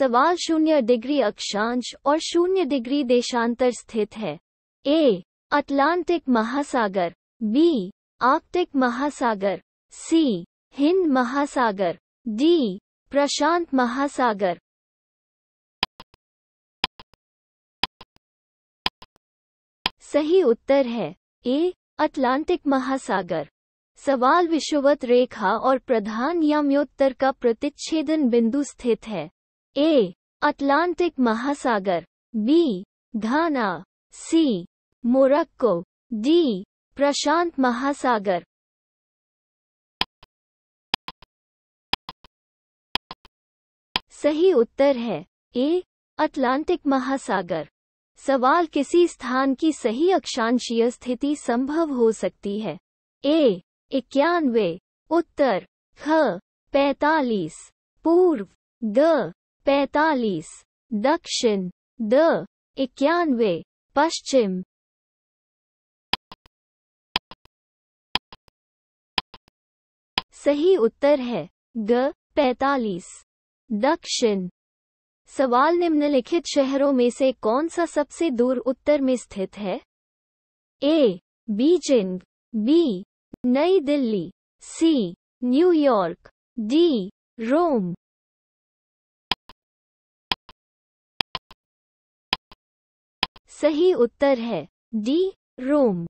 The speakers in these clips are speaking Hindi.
सवाल शून्य डिग्री अक्षांश और शून्य डिग्री देशांतर स्थित है ए अटलांटिक महासागर बी आर्कटिक महासागर सी हिंद महासागर डी प्रशांत महासागर सही उत्तर है ए अटलांटिक महासागर सवाल विषुवत रेखा और प्रधान म्योत्तर का प्रतिच्छेदन बिंदु स्थित है ए अटलांटिक महासागर B Ghana C Morocco D प्रशांत महासागर सही उत्तर है ए अटलांटिक महासागर सवाल किसी स्थान की सही अक्षांशीय स्थिति संभव हो सकती है ए इक्यानवे उत्तर ख पैतालीस पूर्व ग पैतालीस दक्षिण द इक्यानवे पश्चिम सही उत्तर है ग पैतालीस दक्षिण सवाल निम्नलिखित शहरों में से कौन सा सबसे दूर उत्तर में स्थित है ए बीजिंग बी नई Delhi C New York D Rome सही उत्तर है डी रोम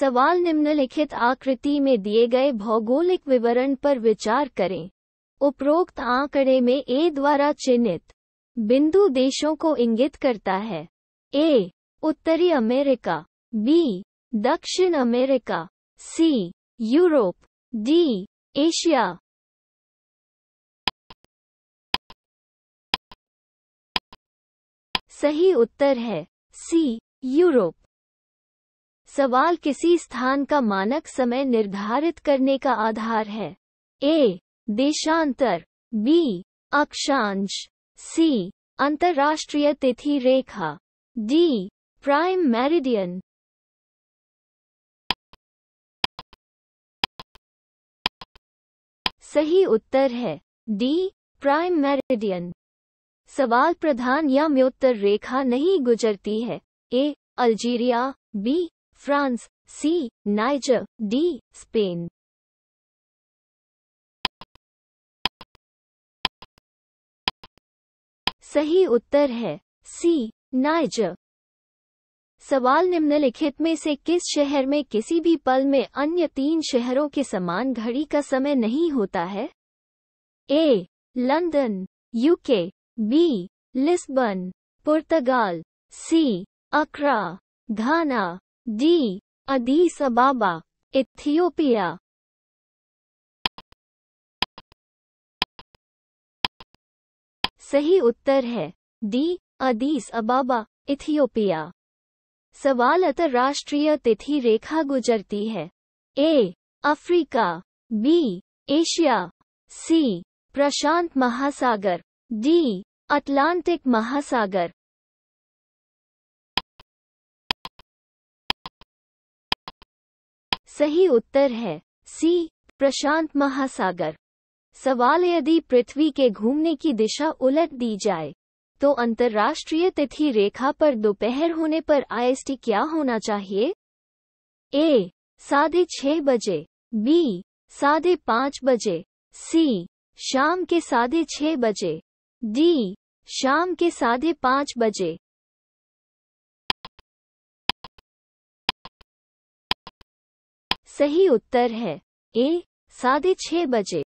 सवाल निम्नलिखित आकृति में दिए गए भौगोलिक विवरण पर विचार करें उपरोक्त आंकड़े में ए द्वारा चिन्हित बिंदु देशों को इंगित करता है ए उत्तरी अमेरिका बी दक्षिण America C Europe D Asia सही उत्तर है सी यूरोप सवाल किसी स्थान का मानक समय निर्धारित करने का आधार है ए देशांतर बी अक्षांश सी अंतर्राष्ट्रीय तिथि रेखा डी प्राइम मेरिडियन सही उत्तर है डी प्राइम मेरिडियन सवाल प्रधान या म्योत्तर रेखा नहीं गुजरती है A Algeria B France C Niger D Spain सही उत्तर है सी नाइजर सवाल निम्नलिखित में से किस शहर में किसी भी पल में अन्य तीन शहरों के समान घड़ी का समय नहीं होता है A London UK B Lisbon पुर्तगाल C Accra Ghana D Addis Ababa Ethiopia सही उत्तर है डी अदीस अबाबा इथियोपिया सवाल अंतर्राष्ट्रीय तिथि रेखा गुजरती है A Africa B Asia C प्रशांत महासागर डी अटलांटिक महासागर सही उत्तर है सी प्रशांत महासागर सवाल यदि पृथ्वी के घूमने की दिशा उलट दी जाए तो अंतर्राष्ट्रीय तिथि रेखा पर दोपहर होने पर आईएसटी क्या होना चाहिए ए साढ़े छह बजे बी साढ़े पांच बजे सी शाम के साढ़े छह बजे डी शाम के साढ़े पांच बजे सही उत्तर है ए साढ़े छह बजे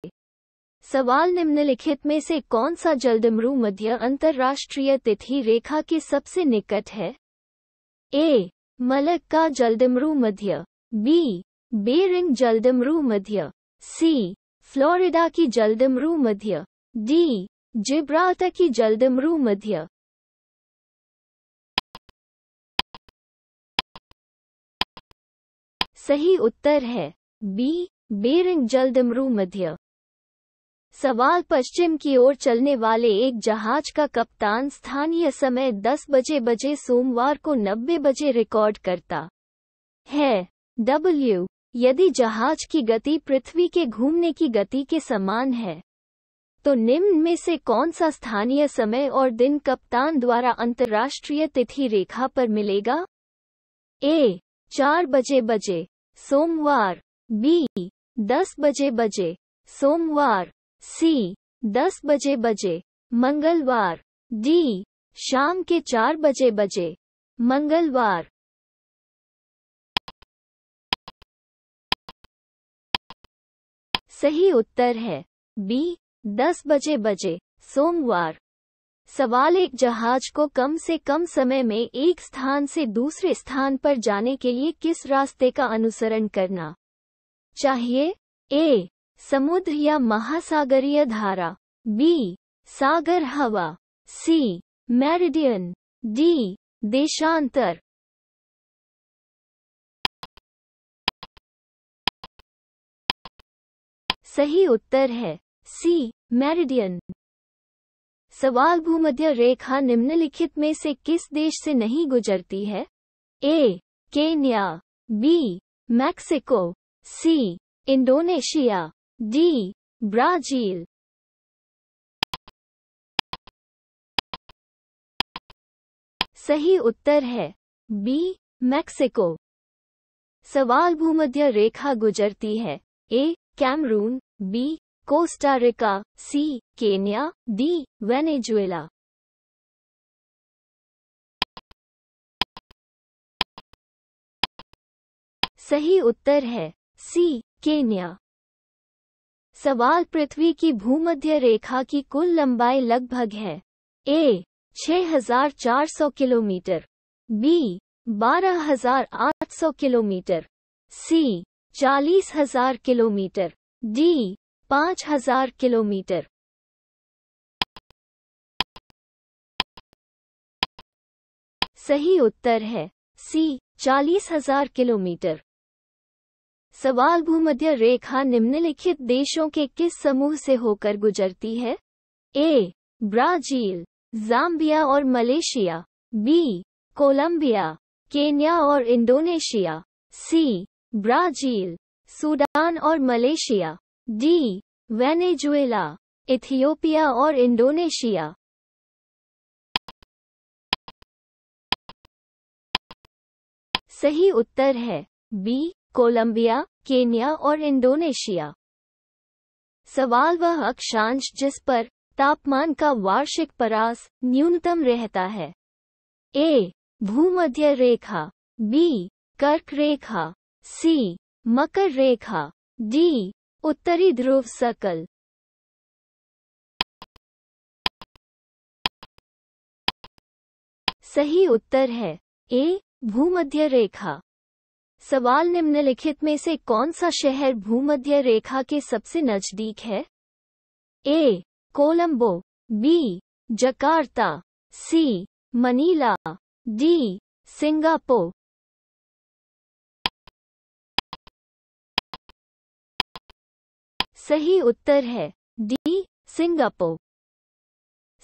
सवाल निम्नलिखित में से कौन सा जलदमरू मध्य अंतर्राष्ट्रीय तिथि रेखा के सबसे निकट है ए मलक का जलडमरू मध्य बी बेरिंग जलडमरू मध्य सी फ्लोरिडा की जलडमरू मध्य डी की जल्दमरू मध्य सही उत्तर है बी बेरिंग जल्दमरू मध्य सवाल पश्चिम की ओर चलने वाले एक जहाज का कप्तान स्थानीय समय 10 बजे बजे सोमवार को 90 बजे रिकॉर्ड करता है डब्ल्यू यदि जहाज की गति पृथ्वी के घूमने की गति के समान है तो निम्न में से कौन सा स्थानीय समय और दिन कप्तान द्वारा अंतर्राष्ट्रीय तिथि रेखा पर मिलेगा ए चार बजे बजे सोमवार बी दस बजे बजे सोमवार सी दस बजे बजे मंगलवार डी शाम के चार बजे बजे मंगलवार सही उत्तर है बी दस बजे बजे सोमवार सवाल एक जहाज को कम से कम समय में एक स्थान से दूसरे स्थान पर जाने के लिए किस रास्ते का अनुसरण करना चाहिए ए समुद्र या महासागरीय धारा बी सागर हवा सी मेरिडियन डी देशांतर सही उत्तर है सी मेरिडियन सवाल भूमध्य रेखा निम्नलिखित में से किस देश से नहीं गुजरती है A Kenya B Mexico C Indonesia D Brazil सही उत्तर है बी मैक्सिको सवाल भूमध्य रेखा गुजरती है A Cameroon B Costa Rica Kenya, D Venezuela सही उत्तर है सी केन्या सवाल पृथ्वी की भूमध्य रेखा की कुल लंबाई लगभग है A 6400 kilometre B 12800 kilometre C 40000 kilometre D पांच हजार किलोमीटर सही उत्तर है सी चालीस हजार किलोमीटर सवाल भूमध्य रेखा निम्नलिखित देशों के किस समूह से होकर गुजरती है ए ब्राजील जाम्बिया और मलेशिया बी कोलंबिया केन्या और इंडोनेशिया सी ब्राजील सूडान और मलेशिया डी वेनेजुएला इथियोपिया और इंडोनेशिया सही उत्तर है बी कोलंबिया केन्या और इंडोनेशिया सवाल वह अक्षांश जिस पर तापमान का वार्षिक परास न्यूनतम रहता है ए भूमध्य रेखा बी कर्क रेखा सी मकर रेखा डी उत्तरी ध्रुव सकल सही उत्तर है ए भूमध्य रेखा सवाल निम्नलिखित में से कौन सा शहर भूमध्य रेखा के सबसे नजदीक है A Colombo B Jakarta C Manila D Singapore सही उत्तर है डी सिंगापुर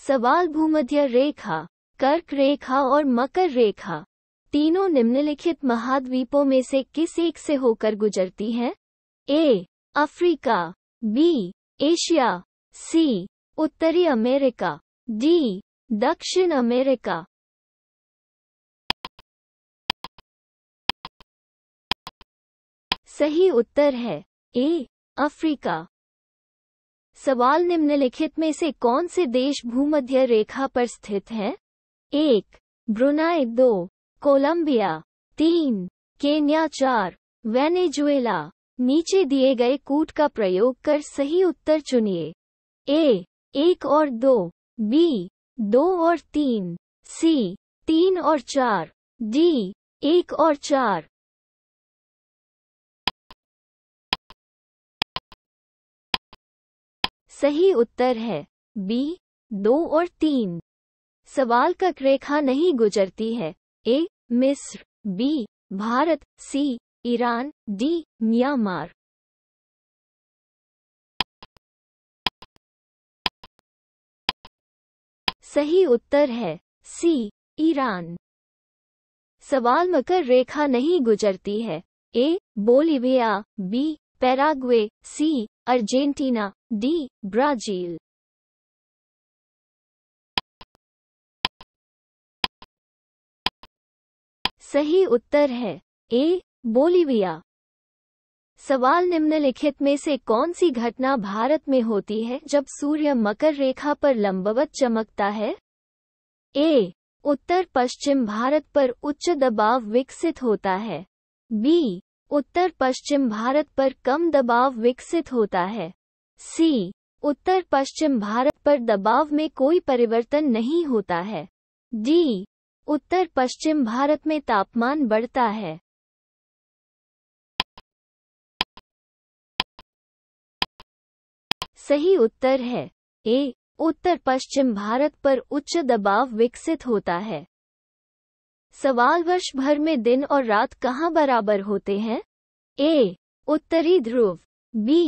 सवाल भूमध्य रेखा कर्क रेखा और मकर रेखा तीनों निम्नलिखित महाद्वीपों में से किस एक से होकर गुजरती हैं? A Africa B Asia C उत्तरी अमेरिका डी दक्षिण अमेरिका सही उत्तर है ए अफ्रीका सवाल निम्नलिखित में से कौन से देश भूमध्य रेखा पर स्थित हैं? एक ब्रुनाई दो कोलंबिया तीन केन्या चार वेनेजुएला नीचे दिए गए कूट का प्रयोग कर सही उत्तर चुनिए ए एक और दो बी दो और तीन सी तीन और चार डी एक और चार सही उत्तर है बी दो और तीन सवाल का रेखा नहीं गुजरती है ए मिस्र B Bharat C Iran D Myanmar सही उत्तर है सी ईरान सवाल मकर रेखा नहीं गुजरती है A Bolivia B Paraguay C Argentina D. Brazil सही उत्तर है ए बोलीविया सवाल निम्नलिखित में से कौन सी घटना भारत में होती है जब सूर्य मकर रेखा पर लंबवत चमकता है ए उत्तर पश्चिम भारत पर उच्च दबाव विकसित होता है बी उत्तर पश्चिम भारत पर कम दबाव विकसित होता है सी उत्तर पश्चिम भारत पर दबाव में कोई परिवर्तन नहीं होता है डी उत्तर पश्चिम भारत में तापमान बढ़ता है सही उत्तर है ए उत्तर पश्चिम भारत पर उच्च दबाव विकसित होता है सवाल वर्ष भर में दिन और रात कहाँ बराबर होते हैं ए उत्तरी ध्रुव बी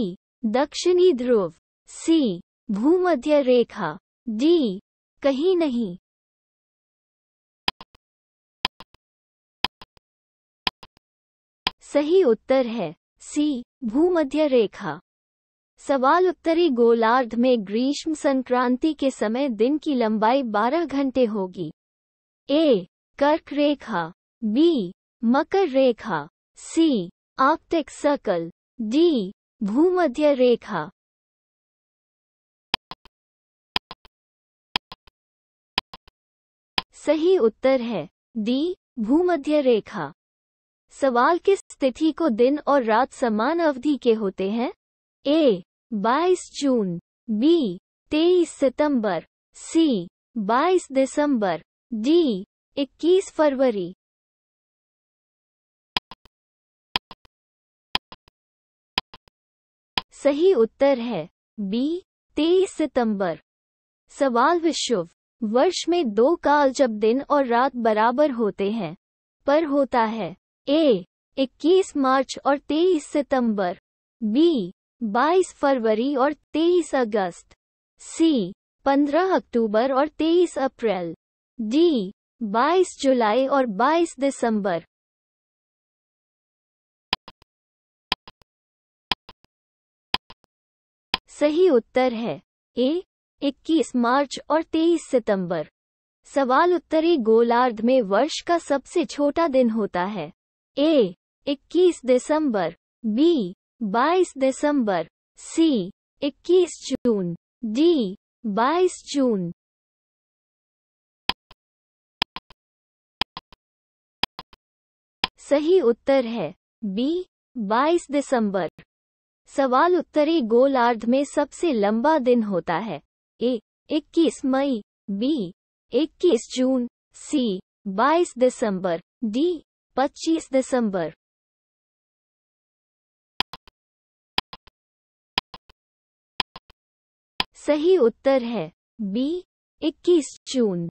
दक्षिणी ध्रुव सी भूमध्य रेखा डी कहीं नहीं सही उत्तर है सी भूमध्य रेखा सवाल उत्तरी गोलार्ध में ग्रीष्म संक्रांति के समय दिन की लंबाई 12 घंटे होगी ए कर्क रेखा बी मकर रेखा सी आप्टिक सर्कल डी भूमध्य रेखा सही उत्तर है डी भूमध्य रेखा सवाल किस तिथि को दिन और रात समान अवधि के होते हैं ए 22 जून बी 23 सितंबर सी 22 दिसंबर डी 21 फरवरी सही उत्तर है बी तेईस सितंबर सवाल विश्व वर्ष में दो काल जब दिन और रात बराबर होते हैं पर होता है ए 21 मार्च और 23 सितंबर बी 22 फरवरी और 23 अगस्त सी 15 अक्टूबर और 23 अप्रैल डी 22 जुलाई और 22 दिसंबर सही उत्तर है ए 21 मार्च और 23 सितंबर। सवाल उत्तरी गोलार्ध में वर्ष का सबसे छोटा दिन होता है ए 21 दिसंबर बी 22 दिसंबर सी 21 जून डी 22 जून सही उत्तर है बी 22 दिसंबर सवाल उत्तरी गोलार्ध में सबसे लंबा दिन होता है ए 21 मई बी 21 जून सी 22 दिसंबर डी 25 दिसंबर सही उत्तर है बी 21 जून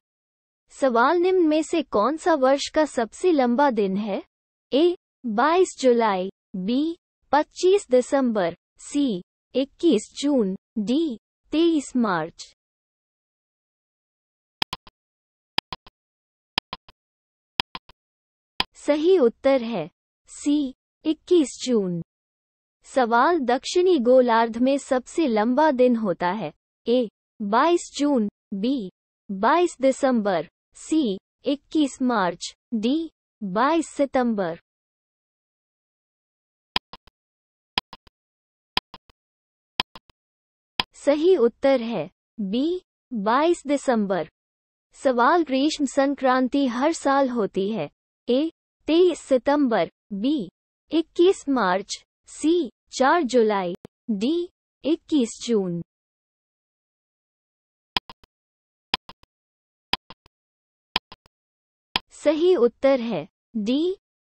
सवाल निम्न में से कौन सा वर्ष का सबसे लंबा दिन है ए 22 जुलाई बी 25 दिसंबर सी 21 जून डी 23 मार्च सही उत्तर है सी 21 जून सवाल दक्षिणी गोलार्ध में सबसे लंबा दिन होता है ए 22 जून बी 22 दिसंबर सी 21 मार्च डी 22 सितंबर सही उत्तर है बी 22 दिसंबर सवाल ग्रीष्म संक्रांति हर साल होती है ए 23 सितंबर बी 21 मार्च सी 4 जुलाई डी 21 जून सही उत्तर है डी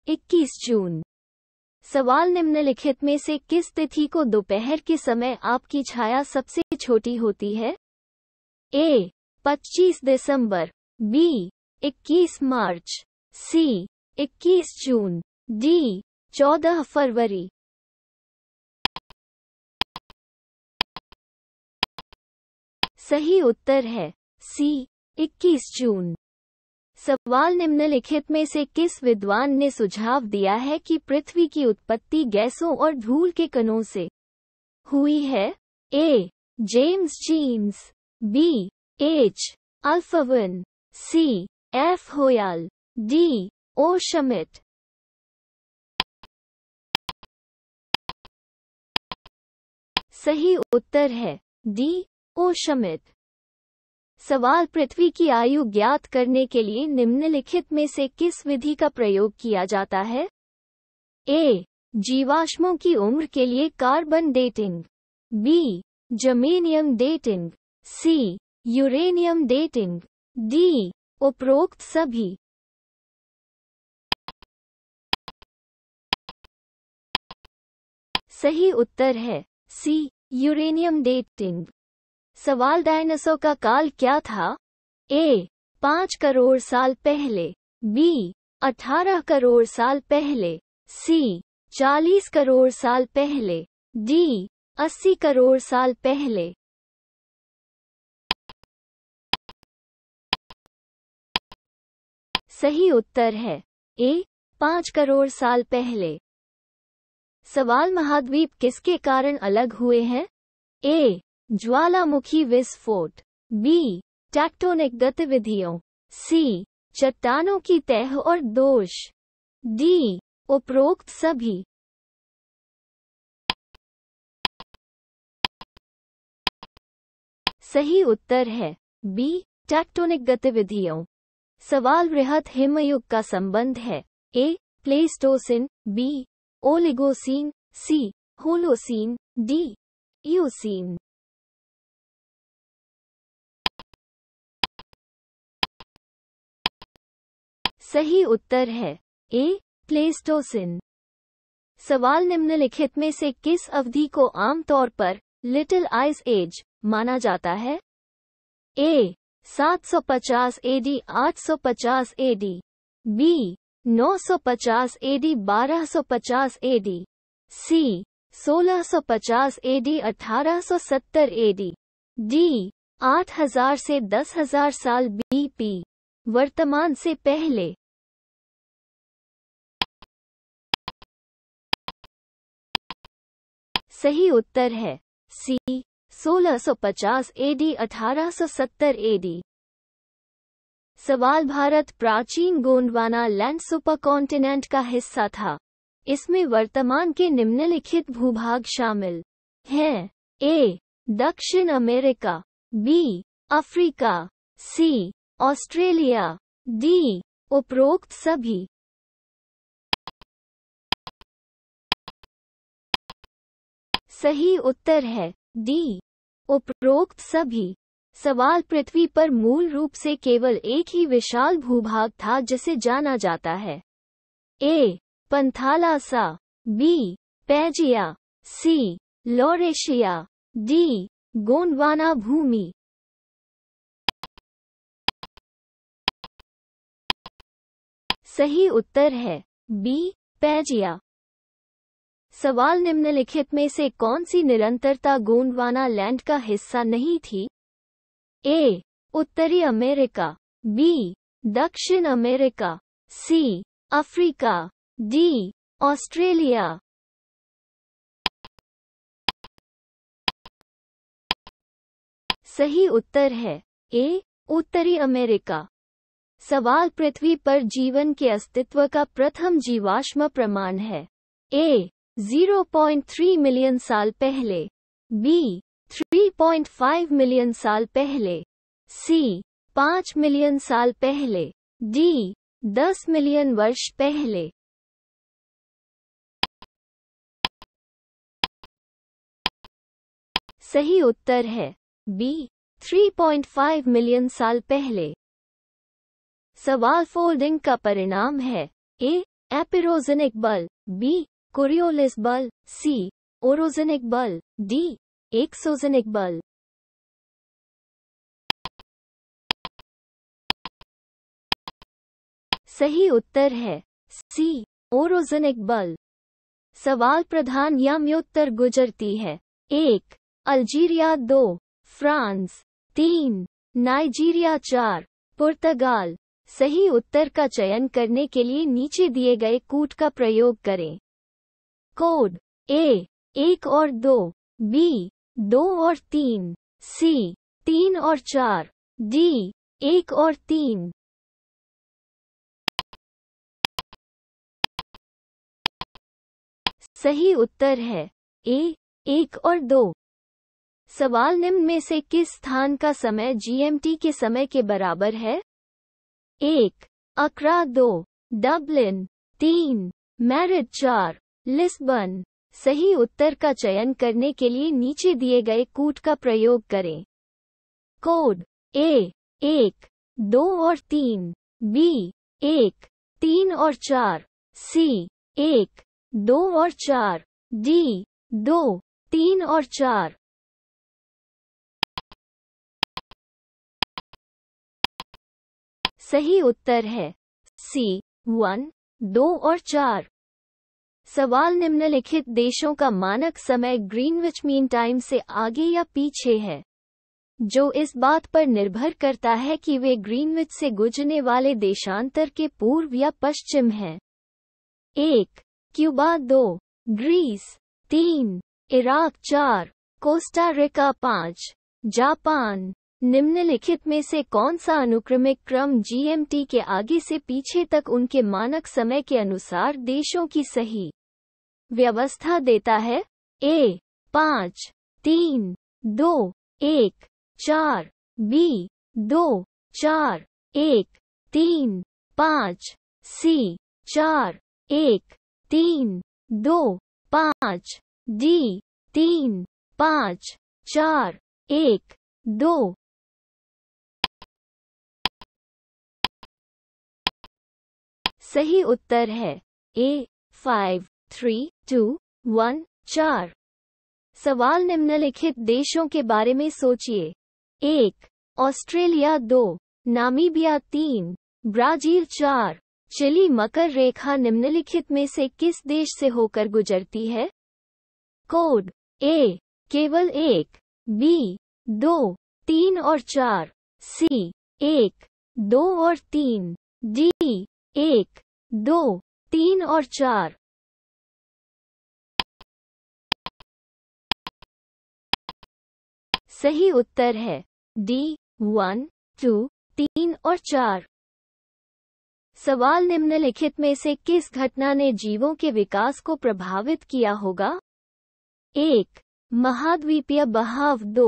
21 जून सवाल निम्नलिखित में से किस तिथि को दोपहर के समय आपकी छाया सबसे छोटी होती है ए 25 दिसंबर बी 21 मार्च सी 21 जून डी 14 फरवरी सही उत्तर है सी 21 जून सवाल निम्नलिखित में से किस विद्वान ने सुझाव दिया है कि पृथ्वी की उत्पत्ति गैसों और धूल के कणों से हुई है A James Jeans B H Alfven C F Hoyle D O Schmidt सही उत्तर है डी ओ शमिट सवाल पृथ्वी की आयु ज्ञात करने के लिए निम्नलिखित में से किस विधि का प्रयोग किया जाता है ए जीवाश्मों की उम्र के लिए carbon dating B germanium dating C uranium dating D उपरोक्त सभी सही उत्तर है सी यूरेनियम डेटिंग सवाल डायनासोर का काल क्या था ए पाँच करोड़ साल पहले बी अठारह करोड़ साल पहले सी चालीस करोड़ साल पहले डी अस्सी करोड़ साल पहले सही उत्तर है ए पाँच करोड़ साल पहले सवाल महाद्वीप किसके कारण अलग हुए हैं ए ज्वालामुखी विस्फोट बी टैक्टोनिक गतिविधियों सी चट्टानों की तह और दोष डी उपरोक्त सभी सही उत्तर है बी टैक्टोनिक गतिविधियों सवाल बृहद हिमयुग का संबंध है A Pleistocene B Oligocene C Holocene D Eocene सही उत्तर है ए प्लेस्टोसिन सवाल निम्नलिखित में से किस अवधि को आमतौर पर लिटिल आइस एज माना जाता है A 750 AD 850 AD B 950 AD 1250 AD C 1650 AD 1870 AD D 8000 से 10000 साल बीपी वर्तमान से पहले सही उत्तर है सी 1650 एडी 1870 एडी सवाल भारत प्राचीन गोंडवाना लैंड सुपर कॉन्टिनेंट का हिस्सा था इसमें वर्तमान के निम्नलिखित भूभाग शामिल हैं ए दक्षिण America B Africa C Australia D उपरोक्त सभी सही उत्तर है डी उपरोक्त सभी सवाल पृथ्वी पर मूल रूप से केवल एक ही विशाल भूभाग था जिसे जाना जाता है ए पंथालासा बी पैजिया सी लोरेशिया डी गोंडवाना भूमि सही उत्तर है बी पैजिया सवाल निम्नलिखित में से कौन सी निरंतरता गोंडवाना लैंड का हिस्सा नहीं थी ए उत्तरी अमेरिका बी दक्षिण America C Africa D Australia सही उत्तर है ए उत्तरी अमेरिका सवाल पृथ्वी पर जीवन के अस्तित्व का प्रथम जीवाश्म प्रमाण है ए 0.3 मिलियन साल पहले बी 3.5 मिलियन साल पहले सी 5 मिलियन साल पहले डी 10 मिलियन वर्ष पहले सही उत्तर है बी 3.5 मिलियन साल पहले सवाल फोल्डिंग का परिणाम है ए एपिरोजेनिक बल बी कोरियोलिस बल सी ओरोजेनिक बल डी एक्सोजेनिक बल सही उत्तर है सी ओरोजेनिक बल सवाल प्रधान म्योत्तर गुजरती है एक अल्जीरिया दो फ्रांस तीन नाइजीरिया चार पुर्तगाल सही उत्तर का चयन करने के लिए नीचे दिए गए कूट का प्रयोग करें कोड ए एक और दो बी दो और तीन सी तीन और चार डी एक और तीन सही उत्तर है ए एक और दो सवाल निम्न में से किस स्थान का समय जीएमटी के समय के बराबर है एक अकरा दो डबलिन तीन मैरिट चार लिस्बन सही उत्तर का चयन करने के लिए नीचे दिए गए कूट का प्रयोग करें कोड ए एक दो और तीन बी एक तीन और चार सी एक दो और चार डी दो तीन और चार सही उत्तर है सी वन दो और चार सवाल निम्नलिखित देशों का मानक समय ग्रीनविच मीन टाइम से आगे या पीछे है जो इस बात पर निर्भर करता है कि वे ग्रीनविच से गुजरने वाले देशांतर के पूर्व या पश्चिम हैं एक क्यूबा दो ग्रीस तीन इराक चार कोस्टा रिका पाँच जापान निम्नलिखित में से कौन सा अनुक्रमिक क्रम जीएमटी के आगे से पीछे तक उनके मानक समय के अनुसार देशों की सही व्यवस्था देता है ए पाँच तीन दो एक चार बी दो चार एक तीन पाँच सी चार एक तीन दो पाँच डी तीन पाँच चार एक दो सही उत्तर है A five three two one चार सवाल निम्नलिखित देशों के बारे में सोचिए एक ऑस्ट्रेलिया दो नामीबिया तीन ब्राजील चार चिली मकर रेखा निम्नलिखित में से किस देश से होकर गुजरती है कोड ए केवल एक बी दो तीन और चार सी एक दो और तीन डी एक दो तीन और चार सही उत्तर है डी वन टू तीन और चार सवाल निम्नलिखित में से किस घटना ने जीवों के विकास को प्रभावित किया होगा एक महाद्वीपीय बहाव दो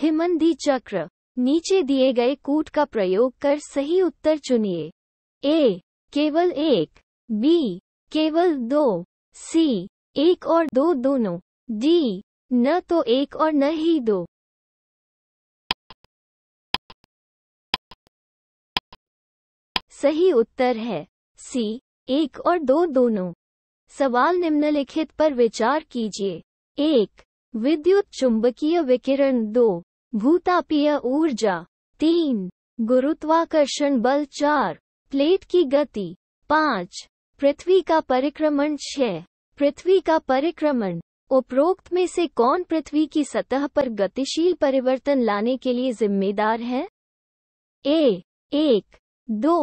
हिमंदी चक्र नीचे दिए गए कूट का प्रयोग कर सही उत्तर चुनिए ए केवल एक बी केवल दो सी एक और दो दोनों डी न तो एक और न ही दो सही उत्तर है सी एक और दो दोनों सवाल निम्नलिखित पर विचार कीजिए एक विद्युत चुंबकीय विकिरण दो भूतापीय ऊर्जा तीन गुरुत्वाकर्षण बल चार प्लेट की गति पाँच पृथ्वी का परिक्रमण छह पृथ्वी का परिक्रमण उपरोक्त में से कौन पृथ्वी की सतह पर गतिशील परिवर्तन लाने के लिए जिम्मेदार है ए एक दो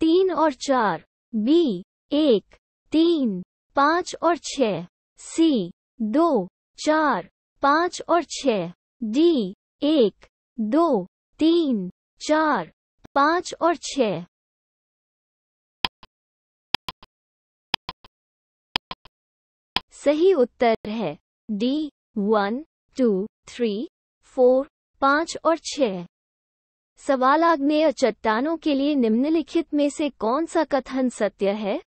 तीन और चार बी एक तीन पाँच और छ सी दो चार पाँच और छ डी एक दो तीन चार पाँच और छ सही उत्तर है D one two three four पाँच और छ सवाल आग्नेय चट्टानों के लिए निम्नलिखित में से कौन सा कथन सत्य है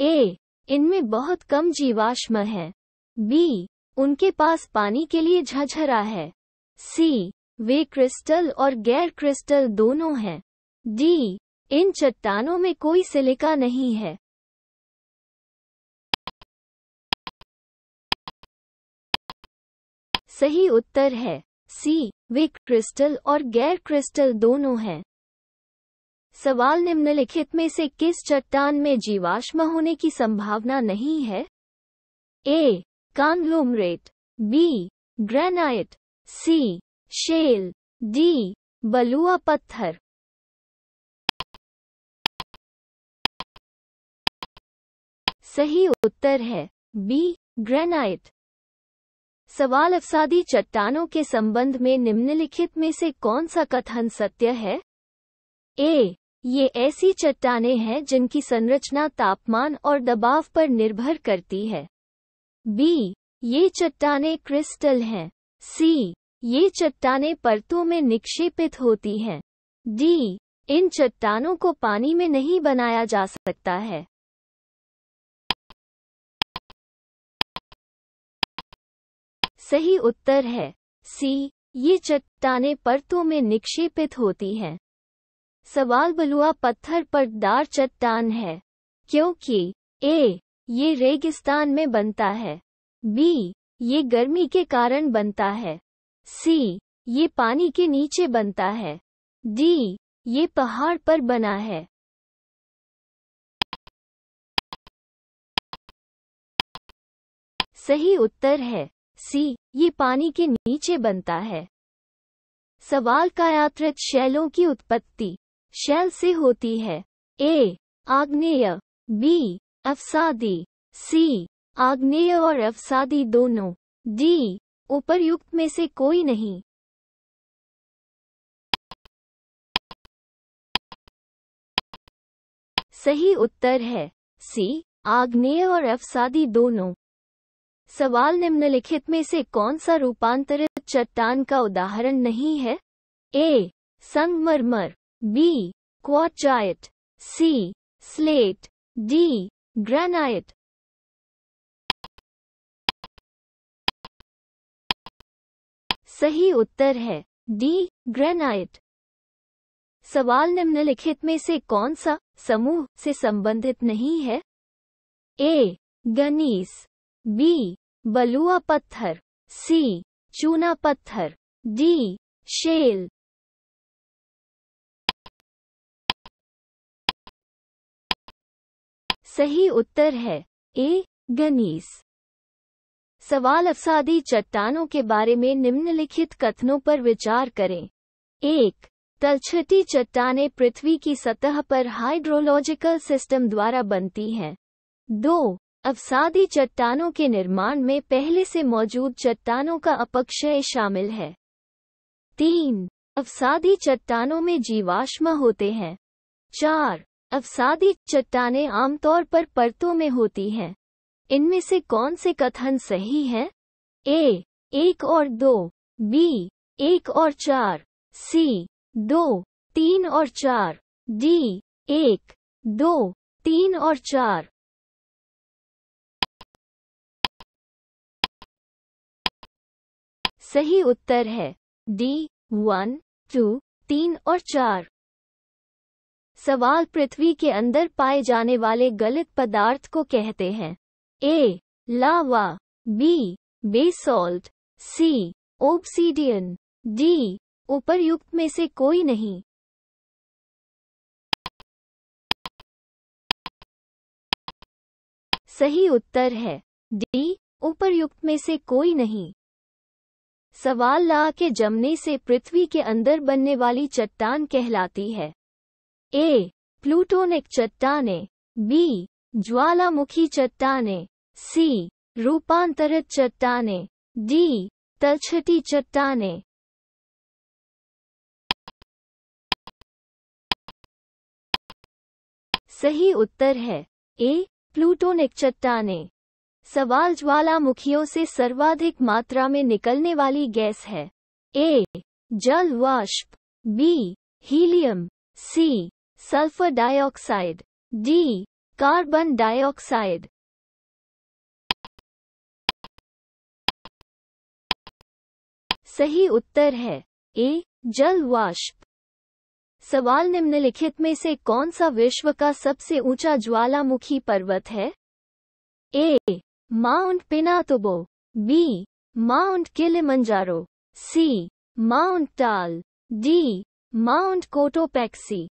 ए इनमें बहुत कम जीवाश्म है बी उनके पास पानी के लिए झझरा है सी वे क्रिस्टल और गैर क्रिस्टल दोनों हैं डी इन चट्टानों में कोई सिलिका नहीं है सही उत्तर है सी वे क्रिस्टल और गैर क्रिस्टल दोनों हैं सवाल निम्नलिखित में से किस चट्टान में जीवाश्म होने की संभावना नहीं है A conglomerate B granite C shale D बलुआ पत्थर सही उत्तर है बी ग्रेनाइट सवाल अफसादी चट्टानों के संबंध में निम्नलिखित में से कौन सा कथन सत्य है ए ये ऐसी चट्टानें हैं जिनकी संरचना तापमान और दबाव पर निर्भर करती है बी ये चट्टानें क्रिस्टल हैं सी ये चट्टानें परतों में निक्षेपित होती हैं डी इन चट्टानों को पानी में नहीं बनाया जा सकता है सही उत्तर है सी ये चट्टाने परतों में निक्षेपित होती हैं सवाल बलुआ पत्थर पर दार चट्टान है क्योंकि ए ये रेगिस्तान में बनता है बी ये गर्मी के कारण बनता है सी ये पानी के नीचे बनता है डी ये पहाड़ पर बना है सही उत्तर है सी ये पानी के नीचे बनता है सवाल कायात्रित शैलों की उत्पत्ति शैल से होती है ए आग्नेय बी अफसादी सी आग्नेय और अफसादी दोनों डी उपरयुक्त में से कोई नहीं सही उत्तर है सी आग्नेय और अफसादी दोनों सवाल निम्नलिखित में से कौन सा रूपांतरित चट्टान का उदाहरण नहीं है ए संगमरमर B quartzite C slate D granite सही उत्तर है डी ग्रेनाइट सवाल निम्नलिखित में से कौन सा समूह से संबंधित नहीं है ए गनीस बी बलुआ पत्थर सी चूना पत्थर डी शेल सही उत्तर है ए गनीस सवाल अफसादी चट्टानों के बारे में निम्नलिखित कथनों पर विचार करें एक तलछटी चट्टाने पृथ्वी की सतह पर हाइड्रोलॉजिकल सिस्टम द्वारा बनती हैं दो अवसादी चट्टानों के निर्माण में पहले से मौजूद चट्टानों का अपक्षय शामिल है तीन अवसादी चट्टानों में जीवाश्म होते हैं चार अवसादी चट्टाने आमतौर पर परतों में होती हैं इनमें से कौन से कथन सही है ए एक और दो बी एक और चार सी दो तीन और चार डी एक दो तीन और चार सही उत्तर है डी वन टू तीन और चार सवाल पृथ्वी के अंदर पाए जाने वाले गलित पदार्थ को कहते हैं A lava B basalt C obsidian D उपरयुक्त में से कोई नहीं सही उत्तर है डी उपरयुक्त में से कोई नहीं सवाल ला के जमने से पृथ्वी के अंदर बनने वाली चट्टान कहलाती है ए प्लूटोनिक चट्टाने बी ज्वालामुखी चट्टाने सी रूपांतरित चट्टाने डी तलछटी चट्टाने सही उत्तर है ए प्लूटोनिक चट्टाने सवाल ज्वालामुखियों से सर्वाधिक मात्रा में निकलने वाली गैस है ए जल वाष्प B helium C sulphur dioxide D carbon dioxide सही उत्तर है ए जल वाष्प सवाल निम्नलिखित में से कौन सा विश्व का सबसे ऊंचा ज्वालामुखी पर्वत है A Mount Pinatubo B Mount Kilimanjaro C Mount Taal D Mount Cotopaxi.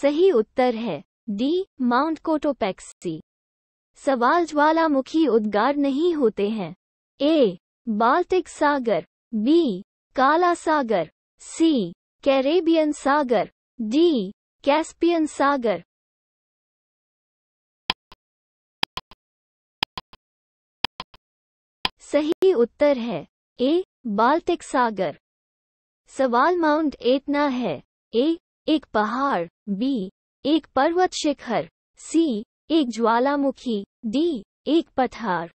सही उत्तर है डी माउंट कोटोपैक्सी सवाल ज्वालामुखी उद्गार नहीं होते हैं ए बाल्टिक सागर बी काला सागर सी कैरेबियन सागर डी कैस्पियन सागर सही उत्तर है ए बाल्टिक सागर सवाल माउंट एटना है ए एक पहाड़ बी एक पर्वत शिखर सी एक ज्वालामुखी डी एक पठार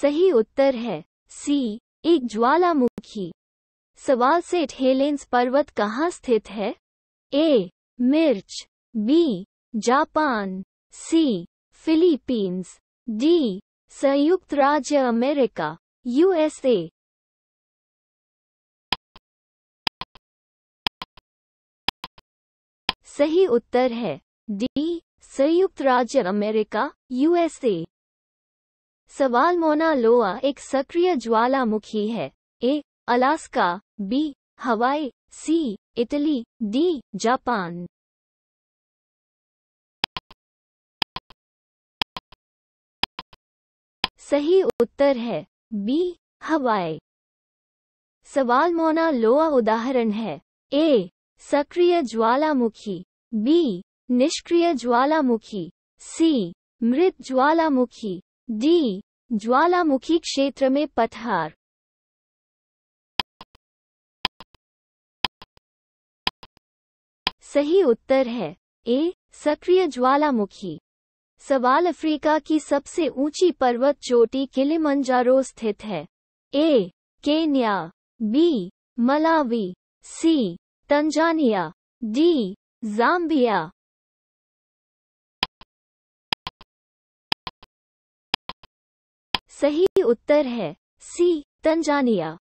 सही उत्तर है सी एक ज्वालामुखी सवाल सेठ हेलेंस पर्वत कहाँ स्थित है ए मिर्च B Japan C Philippines D संयुक्त राज्य अमेरिका यूएसए सही उत्तर है डी संयुक्त राज्य अमेरिका यूएसए सवाल मोना लोआ एक सक्रिय ज्वालामुखी है ए अलास्का बी हवाई सी इटली डी जापान सही उत्तर है बी हवाई सवाल मोना लोआ उदाहरण है ए सक्रिय ज्वालामुखी बी निष्क्रिय ज्वालामुखी सी मृत ज्वालामुखी डी ज्वालामुखी क्षेत्र में पठार सही उत्तर है ए सक्रिय ज्वालामुखी सवाल अफ्रीका की सबसे ऊंची पर्वत चोटी किलिमंजारो स्थित है A Kenya B Malawi C Tanzania D Zambia सही उत्तर है सी तंजानिया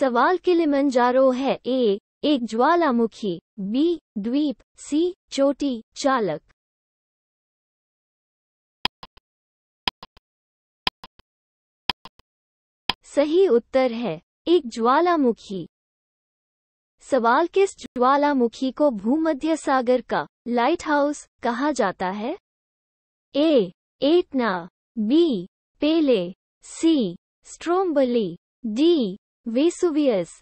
सवाल किलिमंजारो है ए एक ज्वालामुखी बी द्वीप सी चोटी चालक सही उत्तर है एक ज्वालामुखी सवाल किस ज्वालामुखी को भूमध्य सागर का लाइट हाउस कहा जाता है A Etna B Pele C Stromboli D Vesuvius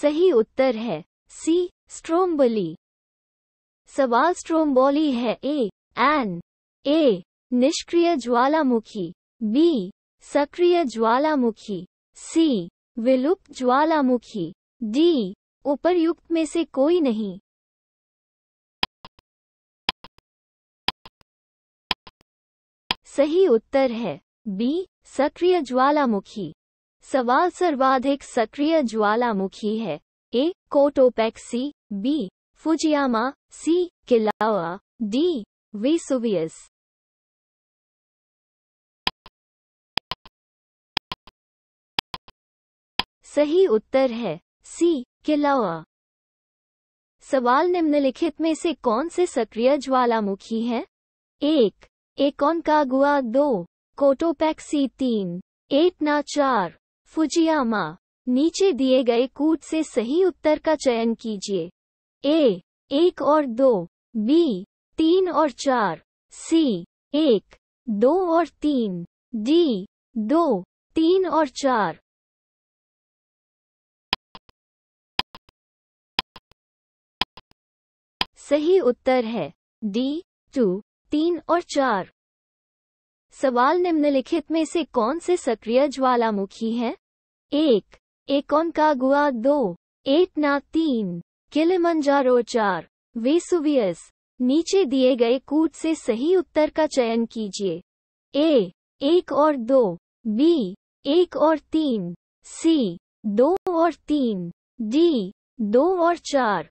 सही उत्तर है सी स्ट्रोम्बली सवाल स्ट्रोम्बोली है ए एन ए निष्क्रिय ज्वालामुखी बी सक्रिय ज्वालामुखी सी विलुप्त ज्वालामुखी डी उपर्युक्त में से कोई नहीं सही उत्तर है बी सक्रिय ज्वालामुखी सवाल सर्वाधिक सक्रिय ज्वालामुखी है A Cotopaxi B Fujiyama C Kilauea D Vesuvius सही उत्तर है सी किलावा सवाल निम्नलिखित में से कौन से सक्रिय ज्वालामुखी हैं? एक एकॉन कागुआ दो कोटोपैक्सी तीन एटना चार फुजियामा नीचे दिए गए कूट से सही उत्तर का चयन कीजिए ए एक और दो बी तीन और चार सी एक दो और तीन डी दो तीन और चार सही उत्तर है डी टू तीन और चार सवाल निम्नलिखित में से कौन से सक्रिय ज्वालामुखी हैं? एक एकोन का गुआ दो एट ना तीन किलिमंजारो चार वेसुवियस नीचे दिए गए कूट से सही उत्तर का चयन कीजिए ए एक और दो बी एक और तीन सी दो और तीन डी दो और चार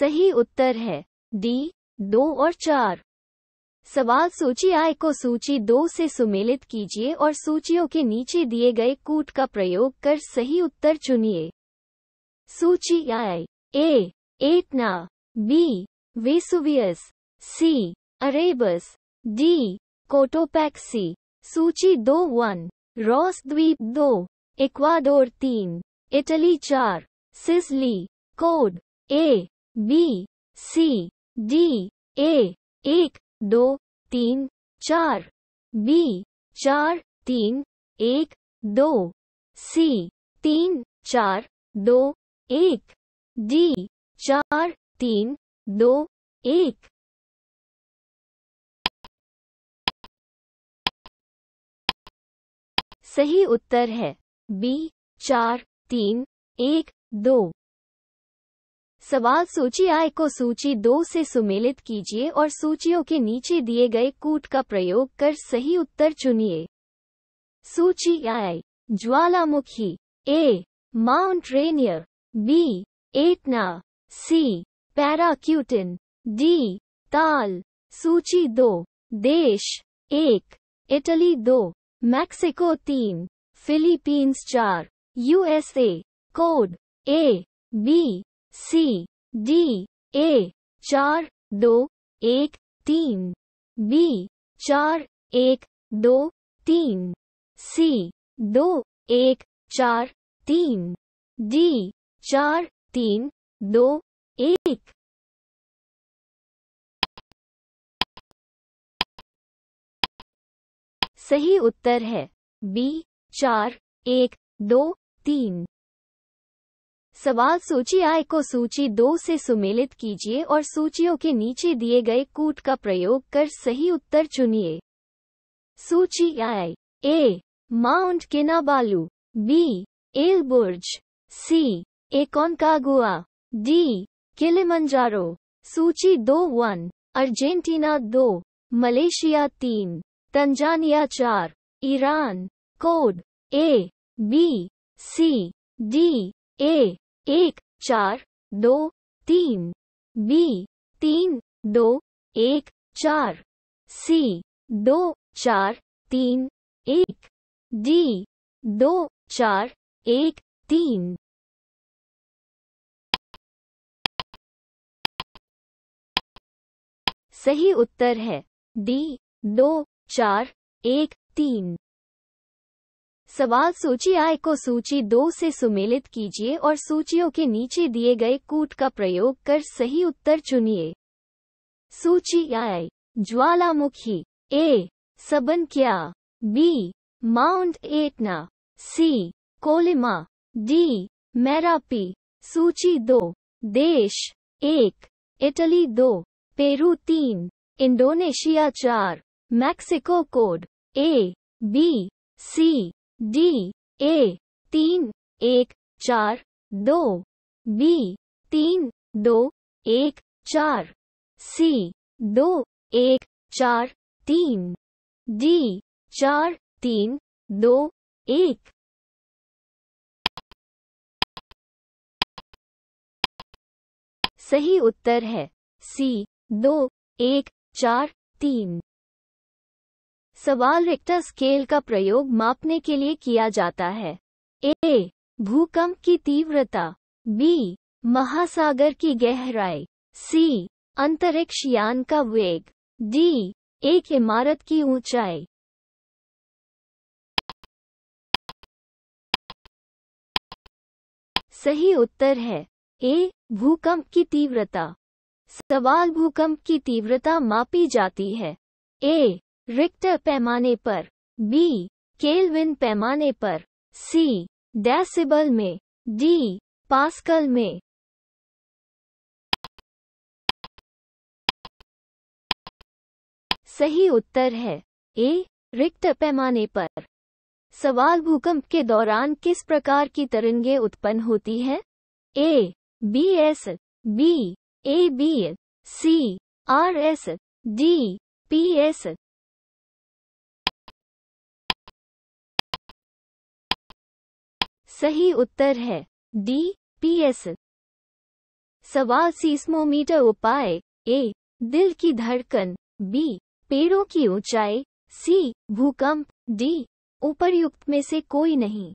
सही उत्तर है डी दो और चार सवाल सूची आय को सूची दो से सुमेलित कीजिए और सूचियों के नीचे दिए गए कूट का प्रयोग कर सही उत्तर चुनिए सूची I A Etna B Vesuvius C Erebus D Cotopaxi सूची दो वन रॉस द्वीप दो इक्वाडोर तीन इटली चार Sicily code A B C D A एक दो तीन चार बी चार तीन एक दो सी तीन चार दो एक डी चार तीन दो एक सही उत्तर है बी चार तीन एक दो सवाल सूची आय को सूची दो से सुमेलित कीजिए और सूचियों के नीचे दिए गए कूट का प्रयोग कर सही उत्तर चुनिए सूची आय ज्वालामुखी A Mount Rainier B Etna C Paricutin D Taal सूची दो देश एक इटली दो मैक्सिको तीन फिलीपींस चार USA code A B C D A चार दो एक तीन बी चार एक दो तीन सी दो एक चार तीन डी चार तीन दो एक सही उत्तर है बी चार एक दो तीन सवाल सूची आय को सूची दो से सुमेलित कीजिए और सूचियों के नीचे दिए गए कूट का प्रयोग कर सही उत्तर चुनिए सूची I A Mount Kinabalu B Elburz C Aconcagua D Kilimanjaro सूची दो वन अर्जेंटीना दो मलेशिया तीन तंजानिया चार Iran code A B C D A एक चार दो तीन बी तीन दो एक चार सी दो चार तीन एक डी दो चार एक तीन सही उत्तर है डी दो चार एक तीन सवाल सूची आय को सूची दो से सुमेलित कीजिए और सूचियों के नीचे दिए गए कूट का प्रयोग कर सही उत्तर चुनिए सूची आय ज्वालामुखी ए सबन क्या B Mount Etna C Colima D Merapi सूची दो देश एक इटली दो पेरू तीन इंडोनेशिया चार Mexico code A B C D A तीन एक चार दो बी तीन दो एक चार सी दो एक चार तीन डी चार तीन दो एक सही उत्तर है सी दो एक चार तीन सवाल रिक्टर स्केल का प्रयोग मापने के लिए किया जाता है ए भूकंप की तीव्रता बी महासागर की गहराई सी अंतरिक्ष यान का वेग डी एक इमारत की ऊंचाई सही उत्तर है ए भूकंप की तीव्रता सवाल भूकंप की तीव्रता मापी जाती है ए रिक्टर पैमाने पर बी केल्विन पैमाने पर सी डेसिबल में डी पास्कल में सही उत्तर है ए रिक्त पैमाने पर सवाल भूकंप के दौरान किस प्रकार की तरंगे उत्पन्न होती हैं? A B S B A B C R S D P S सही उत्तर है डी पी एस सवाल सीस्मोमीटर उपाय ए दिल की धड़कन बी पेड़ों की ऊंचाई सी भूकंप डी उपरयुक्त में से कोई नहीं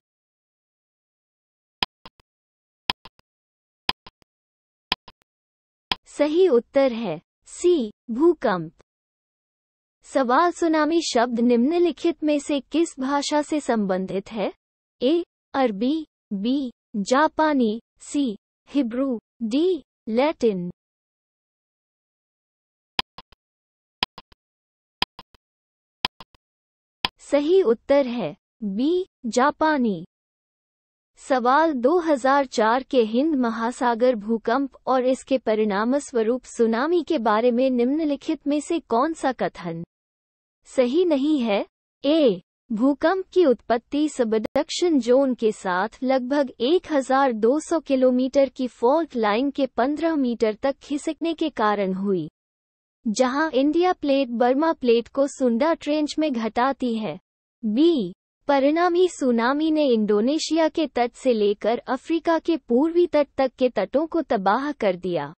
सही उत्तर है सी भूकंप सवाल सुनामी शब्द निम्नलिखित में से किस भाषा से संबंधित है ए अरबी बी जापानी सी हिब्रू डी लैटिन सही उत्तर है बी जापानी सवाल 2004 के हिंद महासागर भूकंप और इसके परिणाम स्वरूप सुनामी के बारे में निम्नलिखित में से कौन सा कथन सही नहीं है ए भूकंप की उत्पत्ति सबडक्शन जोन के साथ लगभग 1200 किलोमीटर की फॉल्ट लाइन के 15 मीटर तक खिसकने के कारण हुई जहां इंडिया प्लेट बर्मा प्लेट को सुंडा ट्रेंच में घटाती है बी परिणामी सुनामी ने इंडोनेशिया के तट से लेकर अफ्रीका के पूर्वी तट तक के तटों को तबाह कर दिया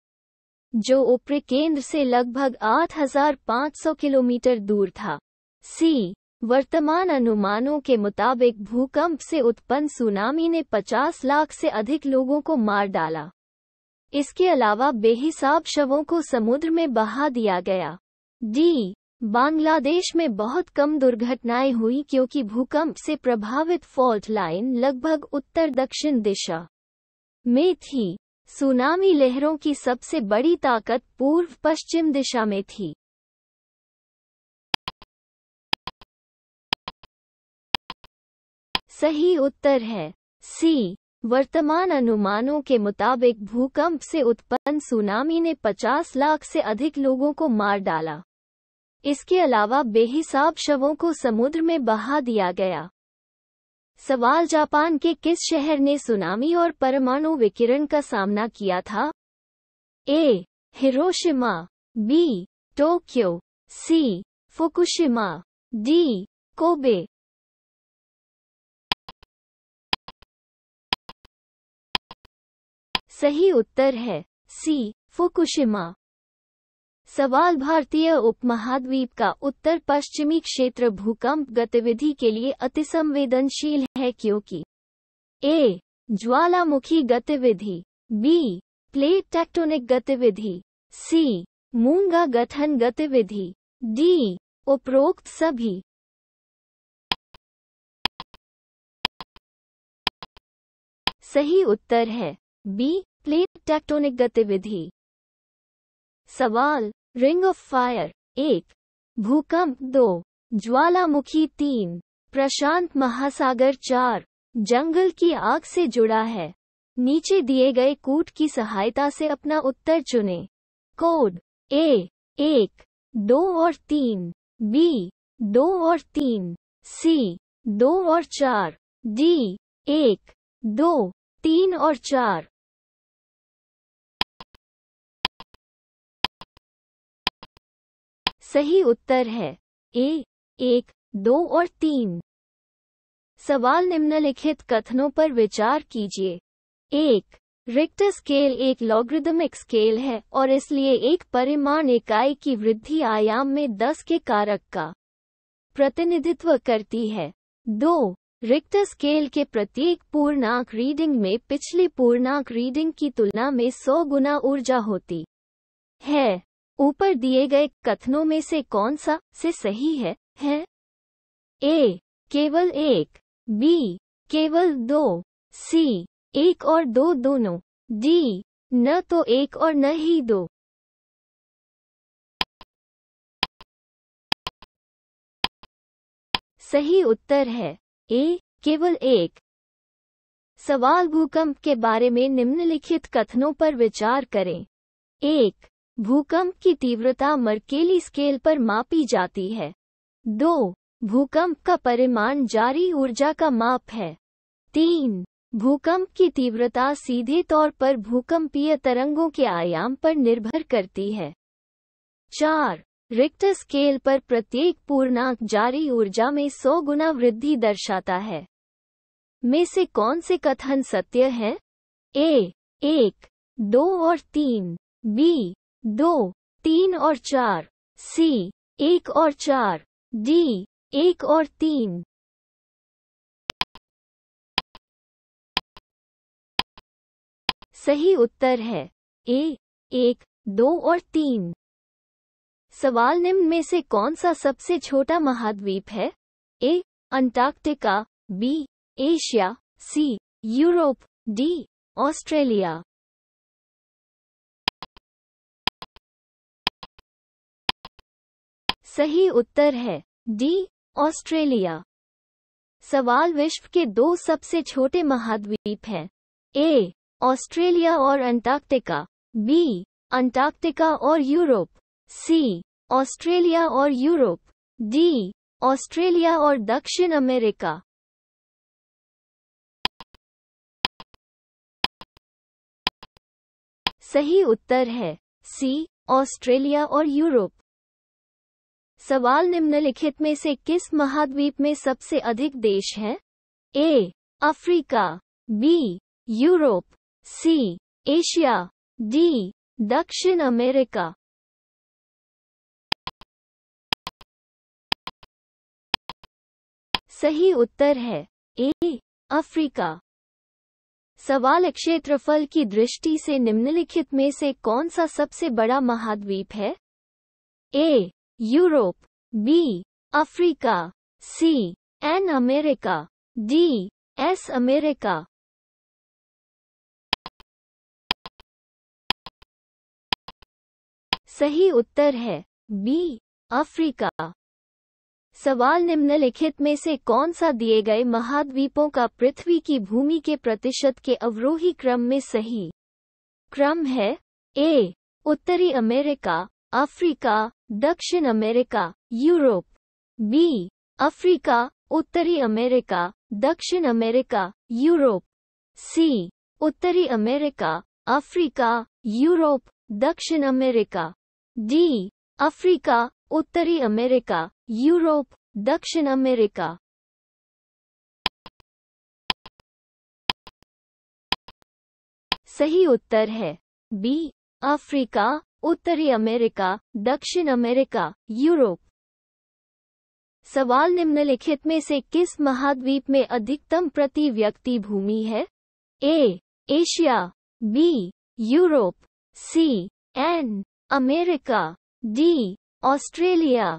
जो ऊपरी केंद्र से लगभग 8,500 किलोमीटर दूर था सी वर्तमान अनुमानों के मुताबिक भूकंप से उत्पन्न सुनामी ने 50 लाख से अधिक लोगों को मार डाला इसके अलावा बेहिसाब शवों को समुद्र में बहा दिया गया डी बांग्लादेश में बहुत कम दुर्घटनाएं हुई क्योंकि भूकंप से प्रभावित फॉल्ट लाइन लगभग उत्तर दक्षिण दिशा में थी सुनामी लहरों की सबसे बड़ी ताकत पूर्व पश्चिम दिशा में थी सही उत्तर है सी वर्तमान अनुमानों के मुताबिक भूकंप से उत्पन्न सुनामी ने 50 लाख से अधिक लोगों को मार डाला इसके अलावा बेहिसाब शवों को समुद्र में बहा दिया गया सवाल जापान के किस शहर ने सुनामी और परमाणु विकिरण का सामना किया था A Hiroshima B Tokyo C Fukushima D Kobe सही उत्तर है सी फुकुशिमा सवाल भारतीय उपमहाद्वीप का उत्तर पश्चिमी क्षेत्र भूकंप गतिविधि के लिए अतिसंवेदनशील है क्योंकि ए ज्वालामुखी गतिविधि बी प्लेट टेक्टोनिक गतिविधि सी मूंगा गठन गतिविधि डी उपरोक्त सभी सही उत्तर है बी प्लेट टेक्टोनिक गतिविधि सवाल रिंग ऑफ फायर एक भूकंप दो ज्वालामुखी तीन प्रशांत महासागर चार जंगल की आग से जुड़ा है नीचे दिए गए कूट की सहायता से अपना उत्तर चुनें। कोड ए एक दो और तीन बी दो और तीन सी दो और चार डी एक दो तीन और चार सही उत्तर है ए एक दो और तीन सवाल निम्नलिखित कथनों पर विचार कीजिए एक रिक्टर स्केल एक लॉगरिदमिक स्केल है और इसलिए एक परिमाण इकाई की वृद्धि आयाम में 10 के कारक का प्रतिनिधित्व करती है दो रिक्टर स्केल के प्रत्येक पूर्णांक रीडिंग में पिछली पूर्णांक रीडिंग की तुलना में 100 गुना ऊर्जा होती है ऊपर दिए गए कथनों में से कौन सा से सही है है ए केवल एक बी केवल दो सी एक और दो दोनों डी न तो एक और न ही दो सही उत्तर है ए केवल एक सवाल भूकंप के बारे में निम्नलिखित कथनों पर विचार करें एक भूकंप की तीव्रता मर्केली स्केल पर मापी जाती है दो भूकंप का परिमाण जारी ऊर्जा का माप है तीन भूकंप की तीव्रता सीधे तौर पर भूकंपीय तरंगों के आयाम पर निर्भर करती है चार रिक्टर स्केल पर प्रत्येक पूर्णांक जारी ऊर्जा में सौ गुना वृद्धि दर्शाता है में से कौन से कथन सत्य है ए एक दो और तीन बी दो तीन और चार सी एक और चार डी एक और तीन सही उत्तर है ए एक दो और तीन सवाल निम्न में से कौन सा सबसे छोटा महाद्वीप है A Antarctica B Asia C Europe D Australia सही उत्तर है डी ऑस्ट्रेलिया सवाल विश्व के दो सबसे छोटे महाद्वीप हैं ए ऑस्ट्रेलिया और अंटार्कटिका बी अंटार्कटिका और यूरोप सी ऑस्ट्रेलिया और यूरोप डी ऑस्ट्रेलिया और दक्षिण अमेरिका सही उत्तर है सी ऑस्ट्रेलिया और यूरोप सवाल निम्नलिखित में से किस महाद्वीप में सबसे अधिक देश हैं? A Africa B Europe C Asia D दक्षिण अमेरिका सही उत्तर है ए अफ्रीका सवाल क्षेत्रफल की दृष्टि से निम्नलिखित में से कौन सा सबसे बड़ा महाद्वीप है A Europe B Africa C N America D S America सही उत्तर है बी अफ्रीका सवाल निम्नलिखित में से कौन सा दिए गए महाद्वीपों का पृथ्वी की भूमि के प्रतिशत के अवरोही क्रम में सही क्रम है ए उत्तरी अमेरिका अफ्रीका दक्षिण अमेरिका यूरोप बी अफ्रीका उत्तरी अमेरिका दक्षिण अमेरिका यूरोप सी उत्तरी अमेरिका अफ्रीका यूरोप दक्षिण अमेरिका डी अफ्रीका उत्तरी अमेरिका यूरोप दक्षिण अमेरिका सही उत्तर है बी अफ्रीका उत्तरी अमेरिका दक्षिण अमेरिका यूरोप सवाल निम्नलिखित में से किस महाद्वीप में अधिकतम प्रति व्यक्ति भूमि है A Asia B Europe C N America D Australia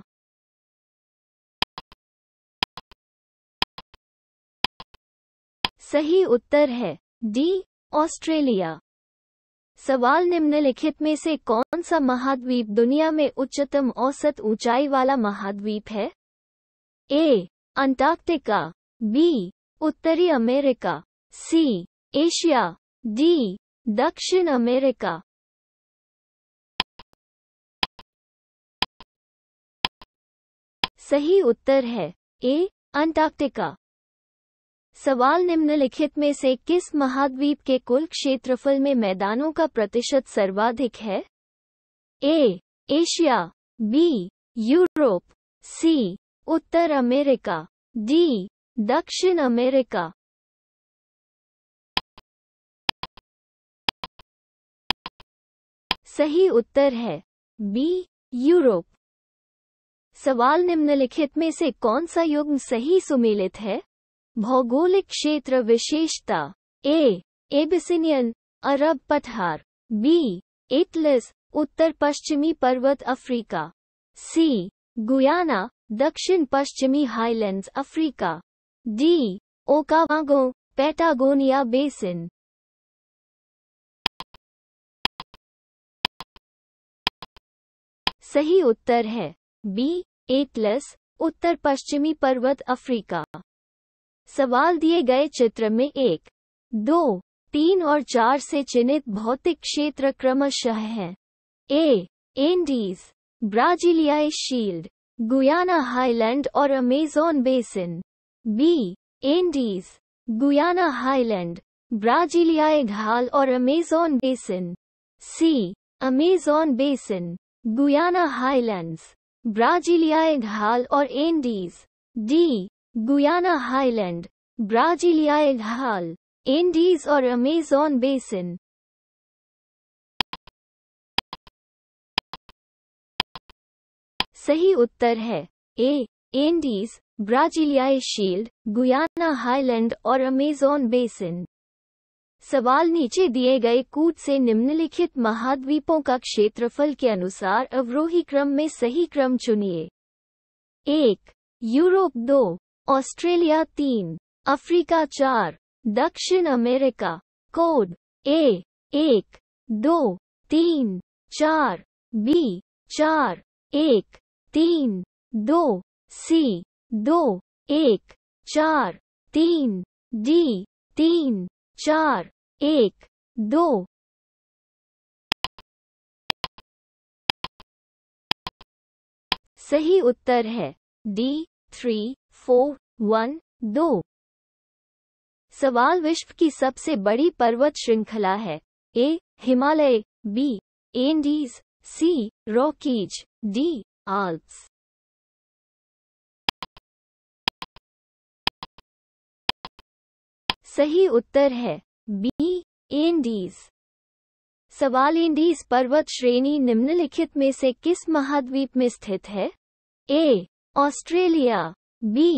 सही उत्तर है डी ऑस्ट्रेलिया सवाल निम्नलिखित में से कौन सा महाद्वीप दुनिया में उच्चतम औसत ऊंचाई वाला महाद्वीप है ए अंटार्कटिका बी उत्तरी अमेरिका सी एशिया डी दक्षिण अमेरिका सही उत्तर है ए अंटार्कटिका सवाल निम्नलिखित में से किस महाद्वीप के कुल क्षेत्रफल में मैदानों का प्रतिशत सर्वाधिक है A Asia B Europe C उत्तर अमेरिका डी दक्षिण अमेरिका सही उत्तर है बी यूरोप सवाल निम्नलिखित में से कौन सा युग्म सही सुमेलित है भौगोलिक क्षेत्र विशेषता ए एबिसिनियन अरब पठार बी एटलस उत्तर पश्चिमी पर्वत अफ्रीका सी गुयाना दक्षिण पश्चिमी हाइलैंड्स अफ्रीका डी ओकावागो पैटागोनिया बेसिन सही उत्तर है बी एटलस उत्तर पश्चिमी पर्वत अफ्रीका सवाल दिए गए चित्र में एक दो तीन और चार से चिन्हित भौतिक क्षेत्र क्रमशः हैं ए एंडीज ब्राजीलियाई शील्ड गुयाना हाईलैंड और Amazon basin B Andes Guyana highland ब्राजीलियाई घाल और Amazon basin C Amazon basin Guyana highlands ब्राजीलियाई घाल और एंडीज डी गुयाना हाईलैंड ब्राजीलियाई घाल इंडीज और अमेजॉन बेसिन सही उत्तर है ए एंडीज ब्राजीलिया शील्ड गुयाना हाईलैंड और अमेजॉन बेसिन सवाल नीचे दिए गए कूट से निम्नलिखित महाद्वीपों का क्षेत्रफल के अनुसार अवरोही क्रम में सही क्रम चुनिए एक यूरोप दो ऑस्ट्रेलिया तीन अफ्रीका चार दक्षिण अमेरिका कोड ए एक दो तीन चार बी चार एक तीन दो सी दो एक चार तीन डी तीन चार एक दो सही उत्तर है डी थ्री फोर वन दो सवाल विश्व की सबसे बड़ी पर्वत श्रृंखला है A Himalaya B Andes C Rockies D Alps सही उत्तर है बी एंडीज सवाल एंडीज पर्वत श्रेणी निम्नलिखित में से किस महाद्वीप में स्थित है A Australia B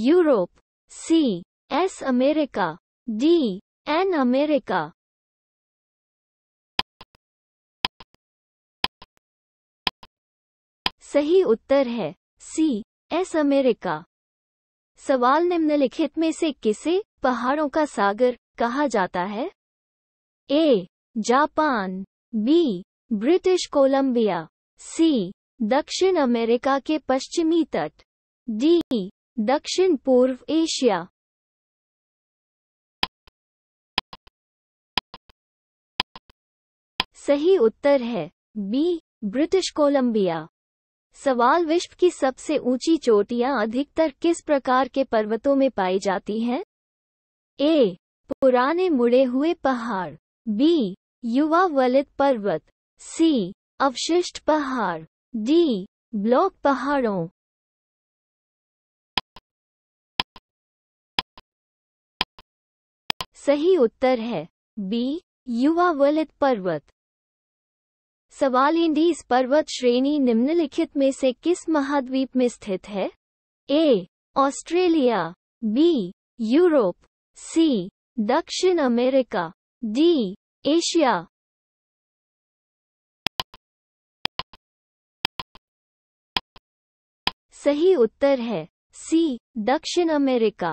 Europe C S America D N America सही उत्तर है सी एस अमेरिका सवाल निम्नलिखित में से किसे पहाड़ों का सागर कहा जाता है A Japan B British Columbia C दक्षिण अमेरिका के पश्चिमी तट डी दक्षिण पूर्व एशिया सही उत्तर है बी ब्रिटिश कोलंबिया सवाल विश्व की सबसे ऊंची चोटियां अधिकतर किस प्रकार के पर्वतों में पाई जाती हैं ए पुराने मुड़े हुए पहाड़ बी युवा वलित पर्वत सी अवशिष्ट पहाड़ डी ब्लॉक पहाड़ों सही उत्तर है बी युवा वलित पर्वत सवाल इंडीज पर्वत श्रेणी निम्नलिखित में से किस महाद्वीप में स्थित है A Australia B Europe C दक्षिण अमेरिका डी एशिया सही उत्तर है सी दक्षिण अमेरिका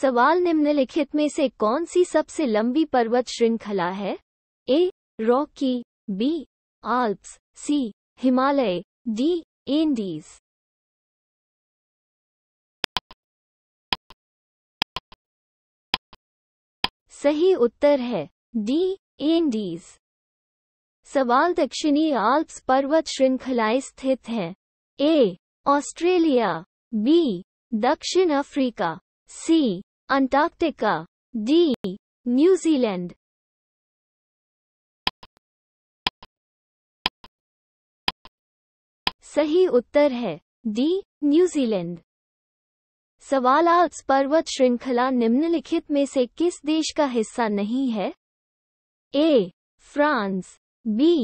सवाल निम्नलिखित में से कौन सी सबसे लंबी पर्वत श्रृंखला है A Rocky B Alps C Himalaya D Andes सही उत्तर है डी एंडीज सवाल दक्षिणी आल्प्स पर्वत श्रृंखलाएं स्थित हैं ए ऑस्ट्रेलिया बी दक्षिण Africa C Antarctica D New Zealand सही उत्तर है डी न्यूजीलैंड सवाल आज पर्वत श्रृंखला निम्नलिखित में से किस देश का हिस्सा नहीं है A France B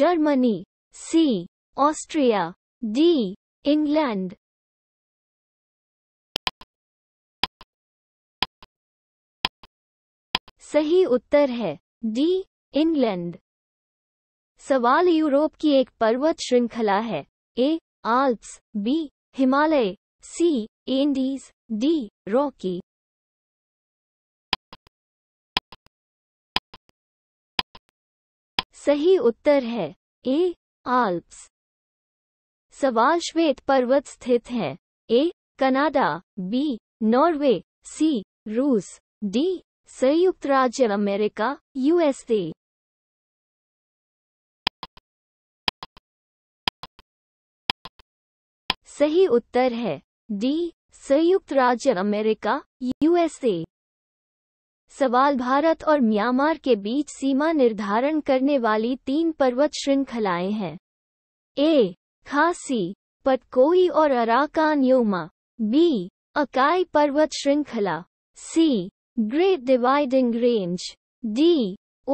Germany C Austria D England सही उत्तर है डी इंग्लैंड सवाल यूरोप की एक पर्वत श्रृंखला है A Alps B Himalaya C Andes D Rocky सही उत्तर है ए आल्प्स सवाल श्वेत पर्वत स्थित है A Canada B Norway C रूस डी संयुक्त राज्य अमेरिका यूएसए सही उत्तर है डी संयुक्त राज्य अमेरिका यूएसए सवाल भारत और म्यांमार के बीच सीमा निर्धारण करने वाली तीन पर्वत श्रृंखलाएं हैं ए खासी पटकोई और अराकान योमा बी अकाई पर्वत श्रृंखला C Great Dividing Range D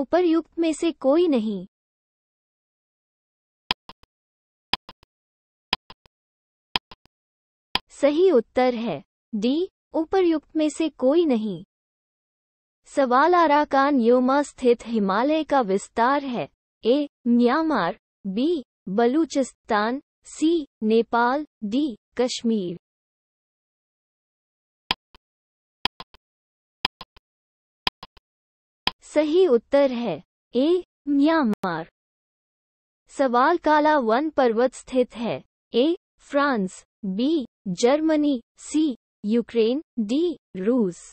उपरयुक्त में से कोई नहीं सही उत्तर है डी उपरयुक्त में से कोई नहीं सवाल आराकान योमा स्थित हिमालय का विस्तार है A Myanmar B Baluchistan C Nepal D Kashmir सही उत्तर है ए म्यांमार सवाल काला वन पर्वत स्थित है A France B Germany C Ukraine D रूस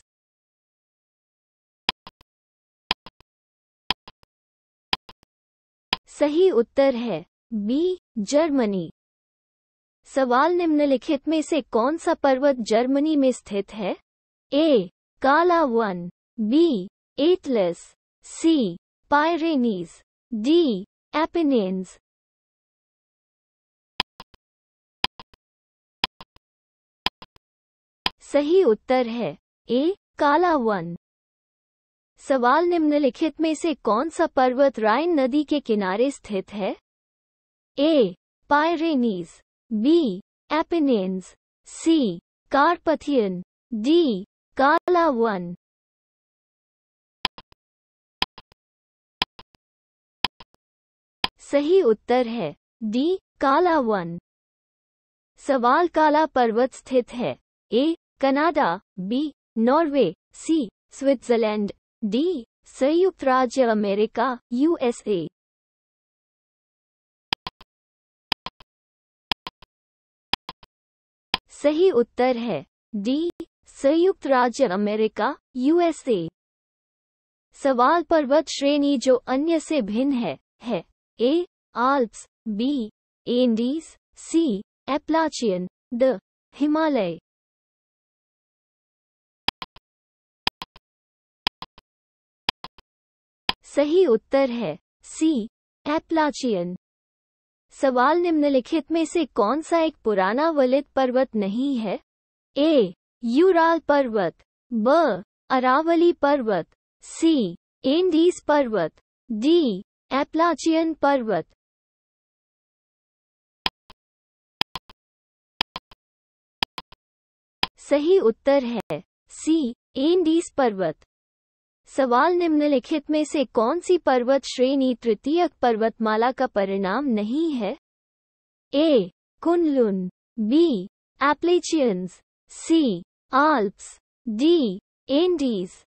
सही उत्तर है बी जर्मनी सवाल निम्नलिखित में से कौन सा पर्वत जर्मनी में स्थित है ए काला वन B Atlas C Pyrenees D Apennines सही उत्तर है ए काला वन सवाल निम्नलिखित में से कौन सा पर्वत राइन नदी के किनारे स्थित है Pyrenees B B. C Carpathian D काला वन सही उत्तर है डी कालावन सवाल काला पर्वत स्थित है A Canada B Norway C Switzerland D संयुक्त राज्य अमेरिका यूएसए सही उत्तर है डी संयुक्त राज्य अमेरिका यूएसए सवाल पर्वत श्रेणी जो अन्य से भिन्न है है A Alps B Andes C Appalachian the Himalaya सही उत्तर है सी एप्लाचियन सवाल निम्नलिखित में से कौन सा एक पुराना वलित पर्वत नहीं है ए यूराल पर्वत ब अरावली पर्वत सी एंडीज पर्वत डी एप्लाचियन पर्वत सही उत्तर है सी एंडीज पर्वत सवाल निम्नलिखित में से कौन सी पर्वत श्रेणी तृतीयक पर्वतमाला का परिणाम नहीं है A Kunlun B Appalachians C Alps D Andes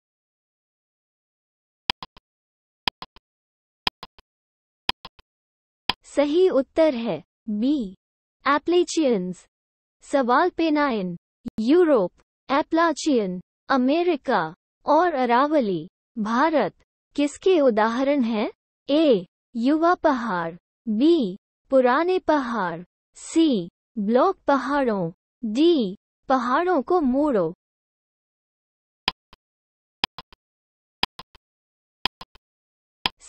सही उत्तर है बी एप्लेचियंस सवाल पेनाइन यूरोप एप्लाचियन अमेरिका और अरावली भारत किसके उदाहरण हैं ए युवा पहाड़ बी पुराने पहाड़ सी ब्लॉक पहाड़ों डी पहाड़ों को मोड़ो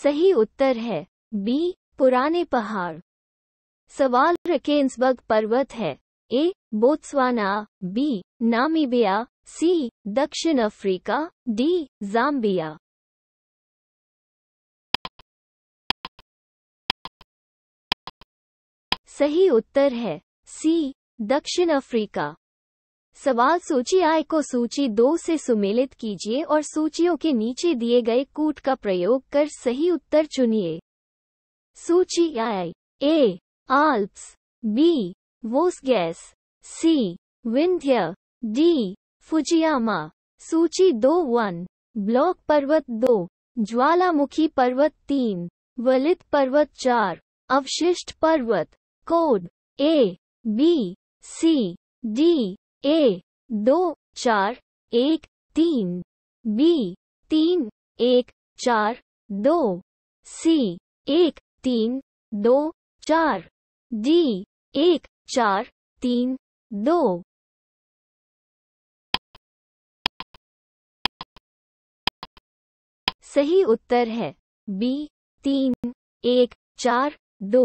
सही उत्तर है बी पुराने पहाड़ सवाल रकेन्सबर्ग पर्वत है A Botswana B Namibia C दक्षिण अफ्रीका डी जाम्बिया सही उत्तर है सी दक्षिण अफ्रीका सवाल सूची आय को सूची दो से सुमेलित कीजिए और सूचियों के नीचे दिए गए कूट का प्रयोग कर सही उत्तर चुनिए सूची आय ए आल्प्स बी वोसगैस सी विंध्य डी फुजियामा सूची दो वन ब्लॉक पर्वत दो ज्वालामुखी पर्वत तीन वलित पर्वत चार अवशिष्ट पर्वत code A B C D A दो चार एक तीन बी तीन एक चार दो सी एक तीन दो चार डी एक चार तीन दो सही उत्तर है बी तीन एक चार दो